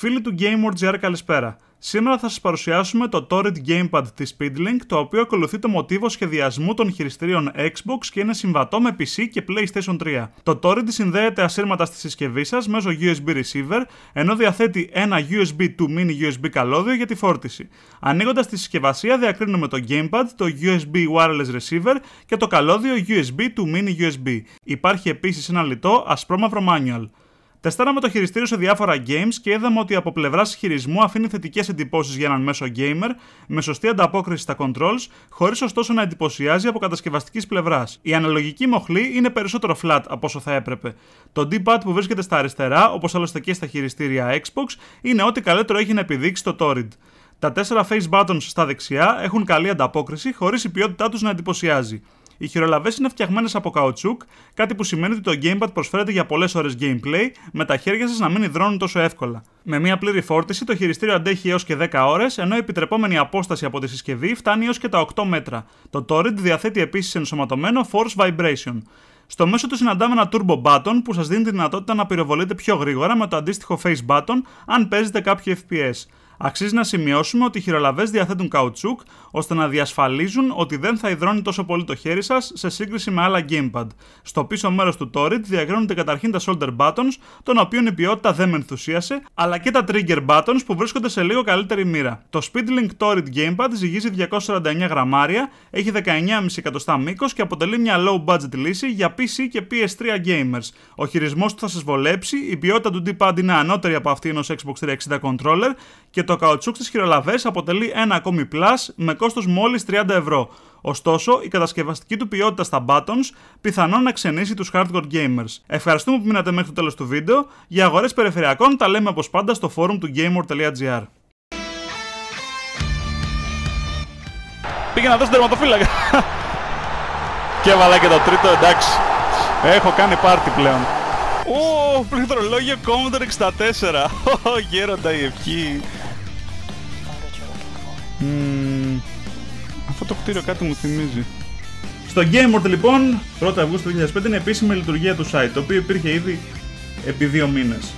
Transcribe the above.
Φίλοι του GameWorld.gr καλησπέρα. Σήμερα θα σας παρουσιάσουμε το Torrid Gamepad της Speedlink, το οποίο ακολουθεί το μοτίβο σχεδιασμού των χειριστήριων Xbox και είναι συμβατό με PC και PlayStation 3. Το Torrid συνδέεται ασύρματα στη συσκευή σας μέσω USB receiver, ενώ διαθέτει ένα USB to mini USB καλώδιο για τη φόρτιση. Ανοίγοντας τη συσκευασία διακρίνουμε το Gamepad, το USB wireless receiver και το καλώδιο USB to mini USB. Υπάρχει επίσης ένα λιτό ασπρόμαυρο manual. Τεστάραμε το χειριστήριο σε διάφορα games και είδαμε ότι από πλευράς χειρισμού αφήνει θετικές εντυπώσεις για έναν μέσο gamer, με σωστή ανταπόκριση στα controls, χωρίς ωστόσο να εντυπωσιάζει από κατασκευαστικής πλευράς. Η αναλογική μοχλή είναι περισσότερο flat από όσο θα έπρεπε. Το D-pad που βρίσκεται στα αριστερά, όπως άλλωστε και στα χειριστήρια Xbox, είναι ό,τι καλύτερο έχει να επιδείξει το Torrid. Τα τέσσερα face buttons στα δεξιά έχουν καλή ανταπόκριση χωρίς η ποιότητά τους να εντυπωσιάζει. Οι χειρολαβές είναι φτιαγμένες από καουτσούκ, κάτι που σημαίνει ότι το Gamepad προσφέρεται για πολλές ώρες gameplay, με τα χέρια σας να μην υδρώνουν τόσο εύκολα. Με μια πλήρη φόρτιση, το χειριστήριο αντέχει έως και 10 ώρες, ενώ η επιτρεπόμενη απόσταση από τη συσκευή φτάνει έως και τα 8 μέτρα. Το Torrent διαθέτει επίσης ενσωματωμένο Force Vibration. Στο μέσο του συναντάμε ένα Turbo Button που σας δίνει τη δυνατότητα να πυροβολείτε πιο γρήγορα με το αντίστοιχο Face Button αν παίζετε κάποιο FPS. Αξίζει να σημειώσουμε ότι οι χειρολαβές διαθέτουν καουτσούκ ώστε να διασφαλίζουν ότι δεν θα υδρώνει τόσο πολύ το χέρι σας σε σύγκριση με άλλα gamepad. Στο πίσω μέρος του Torrid διακρίνονται καταρχήν τα shoulder buttons, των οποίων η ποιότητα δεν με ενθουσίασε, αλλά και τα trigger buttons που βρίσκονται σε λίγο καλύτερη μοίρα. Το Speedlink Torrid Gamepad ζυγίζει 249 γραμμάρια, έχει 19,5 εκατοστά μήκος και αποτελεί μια low budget λύση για PC και PS3 gamers. Ο χειρισμός του θα σας βολέψει, η ποιότητα του D-pad είναι ανώτερη από αυτή ενός Xbox 360 controller και το καουτσούκ στις χειρολαβές αποτελεί ένα ακόμη plus με κόστος μόλις 30 ευρώ. Ωστόσο, η κατασκευαστική του ποιότητα στα buttons πιθανόν να ξενήσει τους hardcore gamers. Ευχαριστούμε που μείνατε μέχρι το τέλος του βίντεο. Για αγορές περιφερειακών τα λέμε όπως πάντα στο forum του gamer.gr. Πήγαινα να δώσεις τερματοφύλακα. και έβαλα και το τρίτο, εντάξει. Έχω κάνει πάρτι πλέον. Ω, πληκτρολόγιο Commodore 64. Ω, γέροντα η ευχή αυτό το κτίριο κάτι μου θυμίζει. Στο Game World λοιπόν, 1 Αυγούστου 2005 είναι επίσημη λειτουργία του site, το οποίο υπήρχε ήδη επί δύο μήνες.